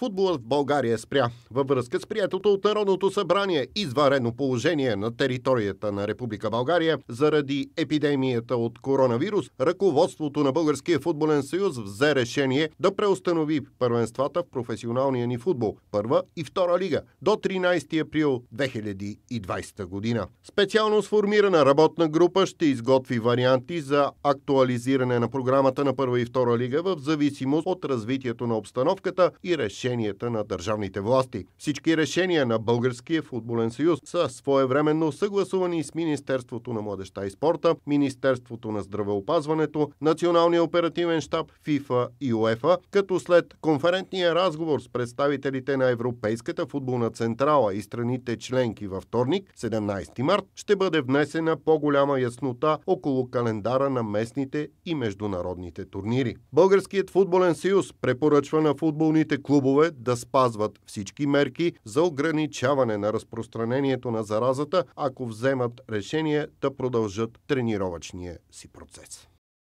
Футболът в България спря. Във връзка с приятелто от Народното събрание изварено положение на територията на Република България заради епидемията от коронавирус, ръководството на Българския футболен съюз взе решение да преустанови първенствата в професионалния ни футбол, първа и втора лига, до 13 април 2020 година. Специално сформирана работна група ще изготви варианти за актуализиране на програмата на първа и втора лига в зависимост от развитието на обстановката и решение решенията на държавните власти. Всички решения на Българския футболен съюз са своевременно съгласувани с Министерството на младеща и спорта, Министерството на здравеопазването, Националния оперативен штаб, ФИФА и УЕФА, като след конферентния разговор с представителите на Европейската футболна централа и страните членки във вторник, 17 март, ще бъде внесена по-голяма яснота около календара на местните и международните турнири. Българският футболен съюз препоръчва на футболните клубове е да спазват всички мерки за ограничаване на разпространението на заразата, ако вземат решение да продължат тренировъчния си процес.